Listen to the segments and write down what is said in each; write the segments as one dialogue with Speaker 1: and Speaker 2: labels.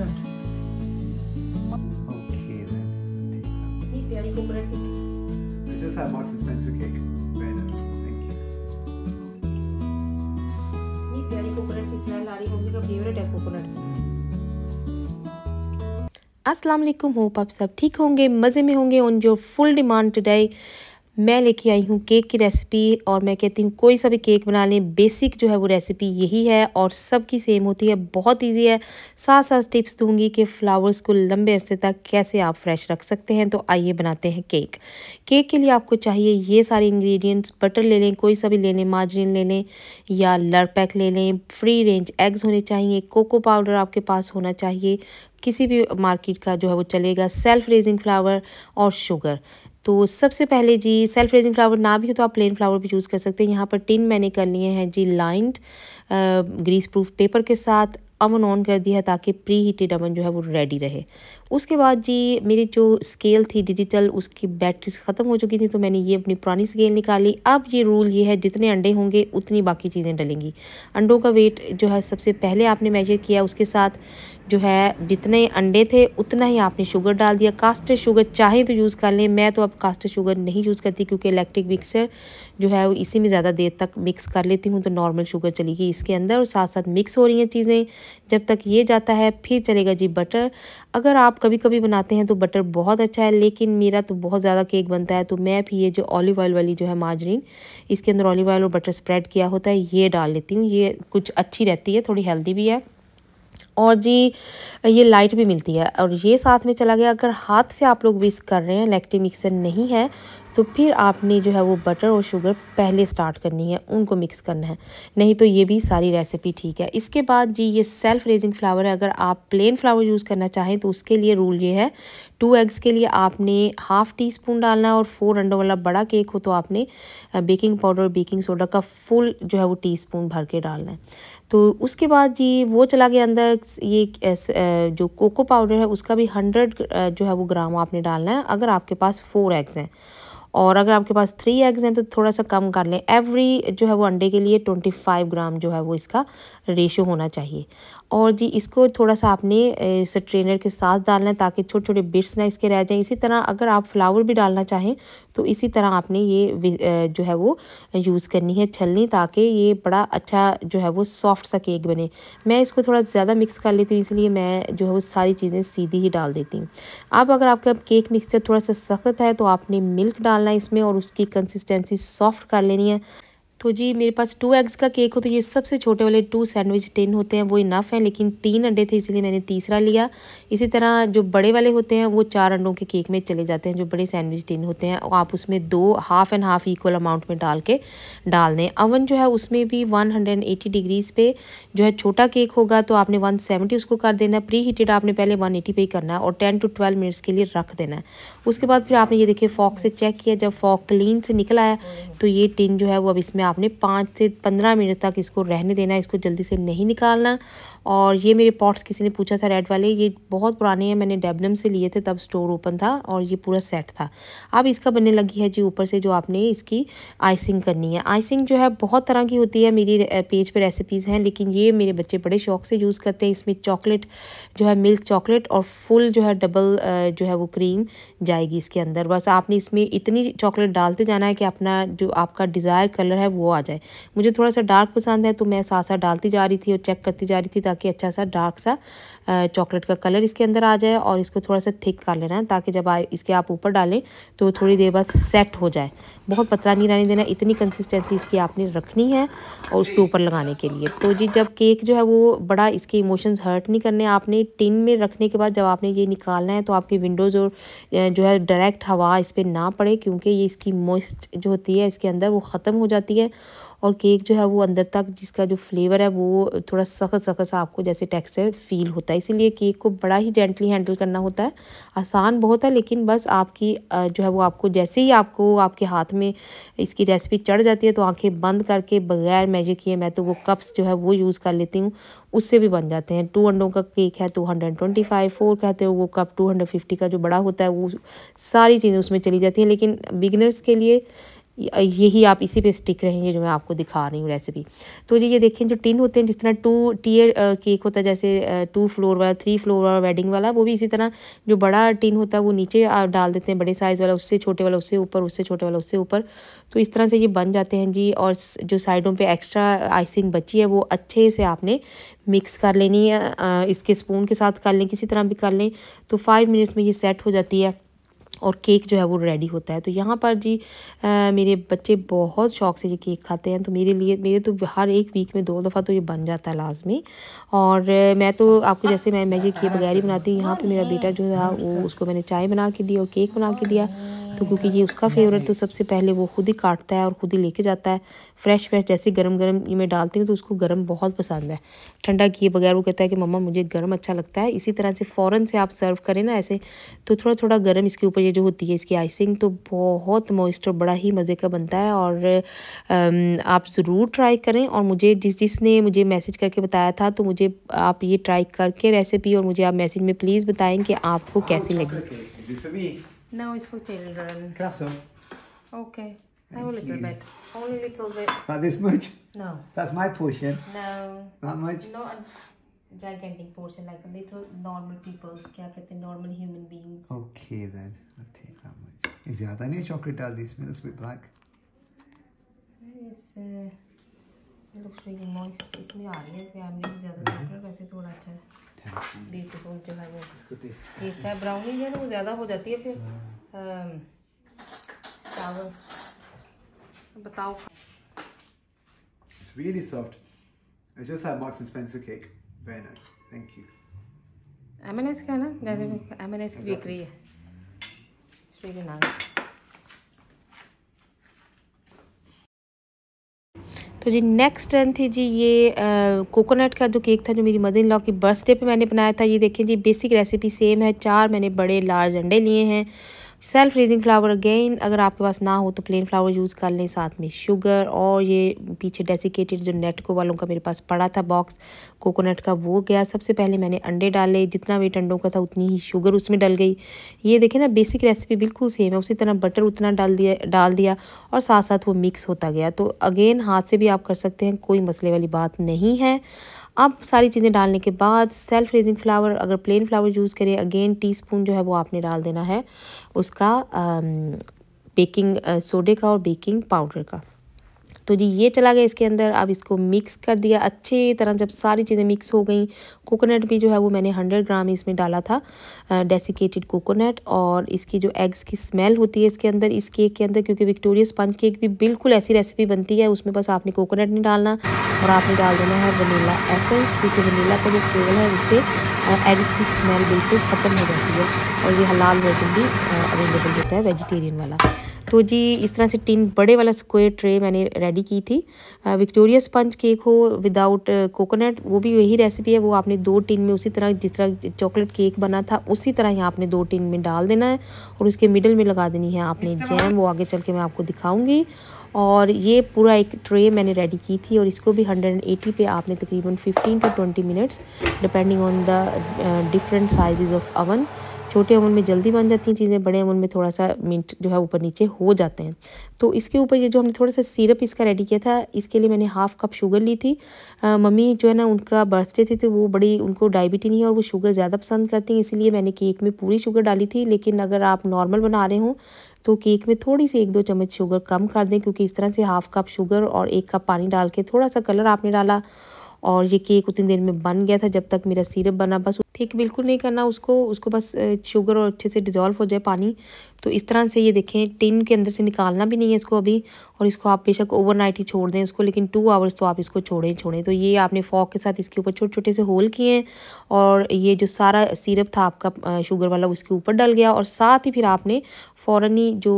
Speaker 1: Start okay then ये प्यारी coconut ये प्यारी कोकोनट की स्मेल आ रही मम्मी का फेवरेट है कोकोनट होप आप सब ठीक होंगे मज़े में होंगे उन जो फुल डिमांड टुडे मैं लेके आई हूँ केक की रेसिपी और मैं कहती हूँ कोई सा भी केक बना लें बेसिक जो है वो रेसिपी यही है और सबकी सेम होती है बहुत इजी है साथ साथ टिप्स दूंगी कि फ्लावर्स को लंबे अरसे तक कैसे आप फ्रेश रख सकते हैं तो आइए बनाते हैं केक केक के लिए आपको चाहिए ये सारे इंग्रेडिएंट्स बटर ले लें कोई सा भी ले लें मार्जिन ले लें या लर पैक ले लें फ्री रेंज एग्स होने चाहिए कोको पाउडर आपके पास होना चाहिए किसी भी मार्केट का जो है वो चलेगा सेल्फ रेजिंग फ्लावर और शुगर तो सबसे पहले जी सेल्फ रेजिंग फ्लावर ना भी हो तो आप प्लेन फ्लावर भी यूज़ कर सकते हैं यहाँ पर टिन मैंने कर लिए हैं जी लाइंड ग्रीस प्रूफ पेपर के साथ अवन ऑन कर दिया है ताकि प्री हीटेड अवन जो है वो रेडी रहे उसके बाद जी मेरी जो स्केल थी डिजिटल उसकी बैटरीज ख़त्म हो चुकी थी तो मैंने ये अपनी पुरानी स्केल निकाली अब ये रूल ये है जितने अंडे होंगे उतनी बाकी चीज़ें डलेंगी अंडों का वेट जो है सबसे पहले आपने मेजर किया उसके साथ जो है जितने अंडे थे उतना ही आपने शुगर डाल दिया कास्टर शुगर चाहे तो यूज़ कर लें मैं तो अब कास्टर शुगर नहीं यूज़ करती क्योंकि इलेक्ट्रिक मिक्सर जो है वो इसी में ज़्यादा देर तक मिक्स कर लेती हूँ तो नॉर्मल शुगर चली गई इसके अंदर और साथ साथ मिक्स हो रही हैं चीज़ें जब तक ये जाता है फिर चलेगा जी बटर अगर आप कभी कभी बनाते हैं तो बटर बहुत अच्छा है लेकिन मेरा तो बहुत ज़्यादा केक बनता है तो मैं भी ये जो ऑलिव ऑयल वाली जो है मार्जरीन इसके अंदर ऑलिव ऑयल और बटर स्प्रेड किया होता है ये डाल लेती हूँ ये कुछ अच्छी रहती है थोड़ी हेल्दी भी है और जी ये लाइट भी मिलती है और ये साथ में चला गया अगर हाथ से आप लोग विस्क कर रहे हैं लैक्टिक मिक्सर नहीं है तो फिर आपने जो है वो बटर और शुगर पहले स्टार्ट करनी है उनको मिक्स करना है नहीं तो ये भी सारी रेसिपी ठीक है इसके बाद जी ये सेल्फ रेजिंग फ्लावर है अगर आप प्लेन फ्लावर यूज़ करना चाहें तो उसके लिए रूल ये है टू एग्स के लिए आपने हाफ़ टी स्पून डालना है और फोर अंडों वाला बड़ा केक हो तो आपने बेकिंग पाउडर और बेकिंग सोडा का फुल जो है वो टी स्पून भर के डालना है तो उसके बाद जी वो चला गया अंदर ये जो कोको पाउडर है उसका भी हंड्रेड जो है वो ग्राम आपने डालना है अगर आपके पास फोर एग्स हैं और अगर आपके पास थ्री एग्स हैं तो थोड़ा सा कम कर लें एवरी जो है वो अंडे के लिए ट्वेंटी फाइव ग्राम जो है वो इसका रेशो होना चाहिए और जी इसको थोड़ा सा आपने इस ट्रेनर के साथ डालना है ताकि छोटे छोटे बिट्स ना इसके रह जाएं इसी तरह अगर आप फ्लावर भी डालना चाहें तो इसी तरह आपने ये जो है वो यूज़ करनी है छलनी ताकि ये बड़ा अच्छा जो है वो सॉफ्ट सा केक बने मैं इसको थोड़ा ज़्यादा मिक्स कर लेती हूँ इसलिए मैं जो है वो सारी चीज़ें सीधी ही डाल देती हूँ अब अगर आपका केक मिक्सचर थोड़ा सा सख्त है तो आपने मिल्क डालना है इसमें और उसकी कंसिस्टेंसी सॉफ्ट कर लेनी है तो जी मेरे पास टू एग्स का केक हो तो ये सबसे छोटे वाले टू सैंडविच टिन होते हैं वो इनफ हैं लेकिन तीन अंडे थे इसलिए मैंने तीसरा लिया इसी तरह जो बड़े वाले होते हैं वो चार अंडों के केक में चले जाते हैं जो बड़े सैंडविच टिन होते हैं आप उसमें दो half and half equal amount में डाल के डाल दें अवन जो है उसमें भी वन डिग्रीज़ पे जो है छोटा केक होगा तो आपने वन उसको कर देना प्री हीटेड आपने पहले वन पे ही करना है और टेन टू ट्वेल्व मिनट्स के लिए रख देना है उसके बाद फिर आपने ये देखिए फॉक से चेक किया जब फॉक क्लीन से निकला है तो ये टिन जो है वो अब इसमें आपने पाँच से पंद्रह मिनट तक इसको रहने देना इसको जल्दी से नहीं निकालना और ये मेरे पॉट्स किसी ने पूछा था रेड वाले ये बहुत पुराने हैं मैंने डेबनम से लिए थे तब स्टोर ओपन था और ये पूरा सेट था अब इसका बनने लगी है जी ऊपर से जो आपने इसकी आइसिंग करनी है आइसिंग जो है बहुत तरह की होती है मेरी पेज पर रेसिपीज़ हैं लेकिन ये मेरे बच्चे बड़े शौक से यूज़ करते हैं इसमें चॉकलेट जो है मिल्क चॉकलेट और फुल जो है डबल जो है वो क्रीम जाएगी इसके अंदर बस आपने इसमें इतनी चॉकलेट डालते जाना है कि अपना जो आपका डिज़ायर कलर है वो वो आ जाए मुझे थोड़ा सा डार्क पसंद है तो मैं साथ साथ डालती जा रही थी और चेक करती जा रही थी ताकि अच्छा सा डार्क सा चॉकलेट का कलर इसके अंदर आ जाए और इसको थोड़ा सा थिक कर लेना है ताकि जब इसके आप ऊपर डालें तो थोड़ी देर बाद सेट हो जाए बहुत पतला नहीं रहने देना इतनी कंसिस्टेंसी इसकी आपने रखनी है और उसके ऊपर लगाने के लिए तो जी जब केक जो है वो बड़ा इसके इमोशंस हर्ट नहीं करने आपने टिन में रखने के बाद जब आपने ये निकालना है तो आपके विंडोज़ और जो है डायरेक्ट हवा इस पर ना पड़े क्योंकि ये इसकी मोइस्ट जो होती है इसके अंदर वो ख़त्म हो जाती है हैं और केक जो है वो अंदर तक जिसका जो फ्लेवर है वो थोड़ा सख्त सख्त सा आपको जैसे टेक्सचर फील होता है इसीलिए केक को बड़ा ही जेंटली हैंडल करना होता है आसान बहुत है लेकिन बस आपकी जो है वो आपको जैसे ही आपको आपके हाथ में इसकी रेसिपी चढ़ जाती है तो आंखें बंद करके बगैर मैजिक किए मैं तो वो कप्स जो है वो यूज़ कर लेती हूँ उससे भी बन जाते हैं टू अंडों का केक है तो हंड्रेड ट्वेंटी फाइव फोर कहते हो वो कप टू हंड्रेड फिफ्टी का जो बड़ा होता है वो सारी चीज़ें उसमें चली जाती हैं लेकिन बिगनर्स के लिए यही आप इसी पे स्टिक रहेंगे जो मैं आपको दिखा रही हूँ रेसिपी तो जी ये देखें जो टिन होते हैं जिस तरह टू टीयर केक होता है जैसे टू फ्लोर वाला थ्री फ्लोर वाला वेडिंग वाला वो भी इसी तरह जो बड़ा टिन होता है वो नीचे आप डाल देते हैं बड़े साइज़ वाला उससे छोटे वाला उससे ऊपर उससे छोटे वाला उससे ऊपर तो इस तरह से ये बन जाते हैं जी और जो साइडों पर एक्स्ट्रा आइसिंग बची है वो अच्छे से आपने मिक्स कर लेनी है इसके स्पून के साथ कर लें किसी तरह भी कर लें तो फाइव मिनट्स में ये सेट हो जाती है और केक जो है वो रेडी होता है तो यहाँ पर जी आ, मेरे बच्चे बहुत शौक से ये केक खाते हैं तो मेरे लिए मेरे तो हर एक वीक में दो दफ़ा तो ये बन जाता है लाजमी और मैं तो आपको जैसे मैं मैजिक ये बगैर ही बनाती हूँ यहाँ पर मेरा बेटा जो था वो उसको मैंने चाय बना के दी और केक बना के दिया तो क्योंकि ये उसका फेवरेट तो सबसे पहले वो खुद ही काटता है और खुद ही लेके जाता है फ्रेश फ्रेश जैसे गर्म गर्म मैं डालती हूँ तो उसको गर्म बहुत पसंद है ठंडा किए बगैर वो कहता है कि मम्मा मुझे गर्म अच्छा लगता है इसी तरह से फ़ौरन से आप सर्व करें ना ऐसे तो थोड़ा थोड़ा गर्म इसके ऊपर ये जो होती है इसकी आइसिंग तो बहुत मॉइस्ट और बड़ा ही मज़े का बनता है और आप ज़रूर ट्राई करें और मुझे जिस जिसने मुझे मैसेज करके बताया था तो मुझे आप ये ट्राई करके रेसिपी और मुझे आप मैसेज में प्लीज़ बताएँ कि आपको कैसी लगी No, it's for children. Grab I have some? Okay. Thank have a little you. bit. Only a little bit. Not this much? No. That's my portion? No. That much? Not a gigantic portion, like a little normal people. normal human beings. Okay then. I'll take that much. Is there any chocolate dal this minute? It's a bit black. It's, uh, it looks really moist. It's my area. I'm really beautiful जो है वो test है brownie जो है ना वो ज़्यादा हो जाती है फिर चावल बताओ really soft. It's just like Marks and Spencer cake. Very nice. Thank you. amnes ka na jaise amnes ki bakery hai it's really nice तो जी नेक्स्ट ट्रेंड थी जी ये कोकोनट का जो केक था जो मेरी मदर इन लॉ की बर्थडे पे मैंने बनाया था ये देखें जी बेसिक रेसिपी सेम है चार मैंने बड़े लार्ज अंडे लिए हैं सेल्फ रेजिंग फ्लावर अगेन अगर आपके पास ना हो तो प्लेन फ्लावर यूज़ कर लें साथ में शुगर और ये पीछे डेसिकेटेड जो नेटको वालों का मेरे पास पड़ा था बॉक्स कोकोनट का वो गया सबसे पहले मैंने अंडे डाले जितना वेट अंडों का था उतनी ही शुगर उसमें डल गई ये देखें ना बेसिक रेसिपी बिल्कुल सेम है उसी तरह बटर उतना डाल दिया डाल दिया और साथ साथ वो मिक्स होता गया तो अगेन हाथ से भी आप कर सकते हैं कोई मसले वाली बात नहीं है अब सारी चीज़ें डालने के बाद सेल्फ रेजिंग फ्लावर अगर प्लेन फ्लावर यूज़ करें अगेन टीस्पून जो है वो आपने डाल देना है उसका बेकिंग सोडे का और बेकिंग पाउडर का तो जी ये चला गया इसके अंदर अब इसको मिक्स कर दिया अच्छी तरह जब सारी चीज़ें मिक्स हो गई कोकोनट भी जो है वो मैंने हंड्रेड ग्राम इसमें डाला था डेसिकेटेड कोकोनट और इसकी जो एग्स की स्मेल होती है इसके अंदर इस केक के अंदर क्योंकि विक्टोरिया स्पंज केक भी बिल्कुल ऐसी रेसिपी बनती है उसमें बस आपने कोकोनट नहीं डालना और आपने डाल देना है वनीला एसेंस क्योंकि वनीला का जो फ्लेवर है उससे और एग्स की स्मेल बिल्कुल ख़त्म हो जाती है और ये हलाल वर्जन भी अवेलेबल होता है वेजिटेरियन वाला तो जी इस तरह से टिन बड़े वाला स्क्वायर ट्रे मैंने रेडी की थी विक्टोरिया स्पंज केक हो विदाउट कोकोनट वो भी यही रेसिपी है वो आपने दो टिन में उसी तरह जिस तरह चॉकलेट केक बना था उसी तरह ही आपने दो टिन में डाल देना है और उसके मिडल में लगा देनी है आपने जैम वो आगे चल के मैं आपको दिखाऊँगी और ये पूरा एक ट्रे मैंने रेडी की थी और इसको भी 180 पे आपने तकरीबन 15 to 20 minutes depending on the different sizes of oven छोटे ओवन में जल्दी बन जाती हैं चीज़ें बड़े ओवन में थोड़ा सा मिनट जो है ऊपर नीचे हो जाते हैं तो इसके ऊपर ये जो हमने थोड़ा सा सिरप इसका रेडी किया था इसके लिए मैंने हाफ़ कप शुगर ली थी आ, मम्मी जो है ना उनका बर्थडे थी तो वो बड़ी उनको डायबिटी नहीं है और वो शुगर ज़्यादा पसंद करती हैं इसीलिए मैंने केक में पूरी शुगर डाली थी लेकिन अगर आप नॉर्मल बना रहे हों तो केक में थोड़ी सी एक दो चम्मच शुगर कम कर दें क्योंकि इस तरह से हाफ कप शुगर और एक कप पानी डाल के थोड़ा सा कलर आपने डाला और ये केक उतनी देर में बन गया था जब तक मेरा सिरप बना बस ठीक बिल्कुल नहीं करना उसको उसको बस शुगर और अच्छे से डिज़ोल्व हो जाए पानी तो इस तरह से ये देखें टिन के अंदर से निकालना भी नहीं है इसको अभी और इसको आप बेशक ओवरनाइट ही छोड़ दें इसको लेकिन टू आवर्स तो आप इसको छोड़ें छोड़ें तो ये आपने फॉक के साथ इसके ऊपर छोटे छोटे से होल किए हैं और ये जो सारा सिरप था आपका शुगर वाला उसके ऊपर डल गया और साथ ही फिर आपने फ़ौर ही जो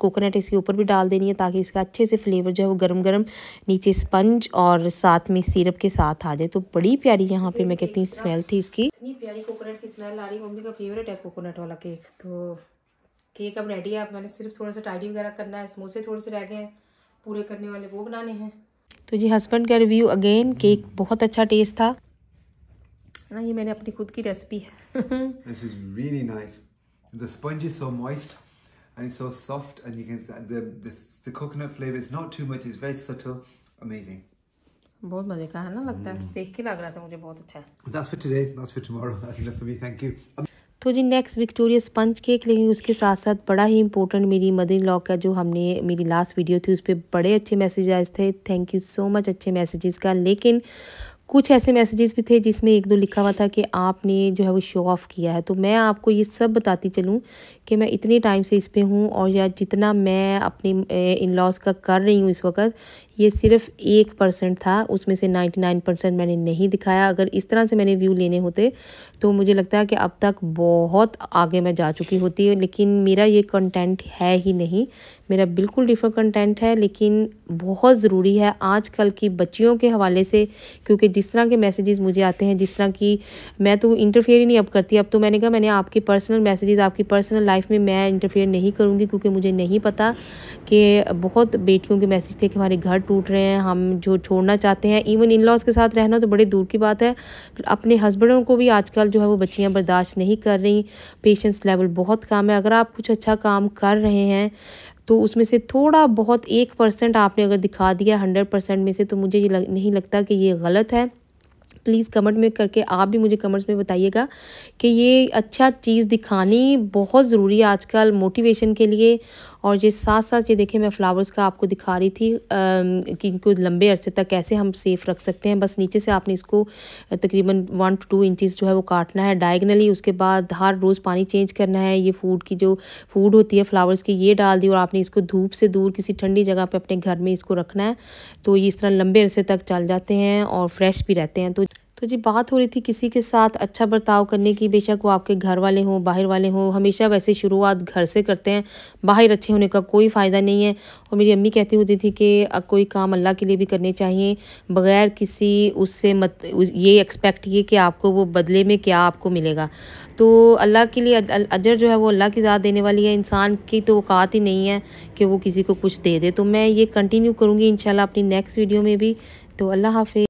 Speaker 1: कोकोनट इसके ऊपर भी डाल देनी है ताकि इसका अच्छे से फ्लेवर जो है वो गर्म गर्म नीचे स्पंज और साथ में सिरप के साथ आ जाए तो बड़ी प्यारी यहाँ पर मैं कहती हूँ स्मेल थी इसकी इतनी प्यारी कोकोनट की स्मेल आ रही मम्मी का फेवरेट है कोकोनट वाला केक तो केक अब रेडी है अब मैंने सिर्फ थोड़ा सा टाइडी वगैरह करना है समोसे थोड़े से रह गए हैं पूरे करने वाले वो बनाने हैं तो जी हस्बैंड का रिव्यू अगेन केक बहुत अच्छा टेस्ट था ना हाँ, ये मैंने अपनी खुद की रेसिपी है this is really nice the sponge is so moist and so soft and you can the the coconut flavour is not too much is very subtle amazing बहुत मजे का है ना लगता है mm. देख के लग रहा था मुझे बहुत अच्छा that's for today that's for tomorrow that's enough for me thank you तो जी नेक्स्ट विक्टोरिया स्पंज केक लेकिन उसके साथ साथ बड़ा ही इंपॉर्टेंट मेरी मदर इन लॉ का जो हमने मेरी लास्ट वीडियो थी उस पर बड़े अच्छे मैसेज आए थे थैंक यू सो मच अच्छे मैसेजेस का लेकिन कुछ ऐसे मैसेजेस भी थे जिसमें एक दो लिखा हुआ था कि आपने जो है वो शो ऑफ़ किया है तो मैं आपको ये सब बताती चलूँ कि मैं इतने टाइम से इस पर हूँ और या जितना मैं अपने इन लॉज का कर रही हूँ इस वक्त ये सिर्फ एक परसेंट था उसमें से नाइन्टी नाइन परसेंट मैंने नहीं दिखाया अगर इस तरह से मैंने व्यू लेने होते तो मुझे लगता है कि अब तक बहुत आगे मैं जा चुकी होती लेकिन मेरा ये कंटेंट है ही नहीं मेरा बिल्कुल डिफरेंट कंटेंट है लेकिन बहुत ज़रूरी है आजकल की बच्चियों के हवाले से क्योंकि जिस तरह के मैसेजेस मुझे आते हैं जिस तरह की मैं तो इंटरफेयर ही नहीं अब करती अब तो मैंने कहा मैंने आपके पर्सनल मैसेजेस आपकी पर्सनल लाइफ में मैं इंटरफेयर नहीं करूँगी क्योंकि मुझे नहीं पता कि बहुत बेटियों के मैसेज थे कि हमारे घर टूट रहे हैं हम जो छोड़ना चाहते हैं इवन इन लॉज के साथ रहना तो बड़े दूर की बात है अपने हस्बैंडों को भी आजकल जो है वो बच्चियाँ बर्दाश्त नहीं कर रही पेशेंस लेवल बहुत कम है अगर आप कुछ अच्छा काम कर रहे हैं तो उसमें से थोड़ा बहुत एक परसेंट आपने अगर दिखा दिया हंड्रेड परसेंट में से तो मुझे ये लग, नहीं लगता कि ये गलत है प्लीज़ कमेंट में करके आप भी मुझे कमेंट्स में बताइएगा कि ये अच्छा चीज़ दिखानी बहुत ज़रूरी है आजकल मोटिवेशन के लिए और ये साथ साथ ये देखें मैं फ़्लावर्स का आपको दिखा रही थी कि इनको लंबे अरसे तक कैसे हम सेफ़ रख सकते हैं बस नीचे से आपने इसको तकरीबन वन टू टू इंचज़ जो है वो काटना है डायगनली उसके बाद हर रोज़ पानी चेंज करना है ये फूड की जो फूड होती है फ्लावर्स की ये डाल दी और आपने इसको धूप से दूर किसी ठंडी जगह पर अपने घर में इसको रखना है तो ये इस तरह लंबे अरसे तक चल जाते हैं और फ्रेश भी रहते हैं तो तो जी बात हो रही थी किसी के साथ अच्छा बर्ताव करने की बेशक वो आपके घर वाले हों बाहर वाले हों हमेशा वैसे शुरुआत घर से करते हैं बाहर अच्छे होने का कोई फ़ायदा नहीं है और मेरी अम्मी कहती होती थी कि कोई काम अल्लाह के लिए भी करने चाहिए बग़ैर किसी उससे मत ये एक्सपेक्ट किए कि आपको वो बदले में क्या आपको मिलेगा तो अल्लाह के लिए अजर जो है वो अल्लाह की ज़्यादा देने वाली है इंसान की तो औकात ही नहीं है कि वो किसी को कुछ दे दे तो मैं ये कंटिन्यू करूँगी इन अपनी नेक्स्ट वीडियो में भी तो अल्लाह हाफि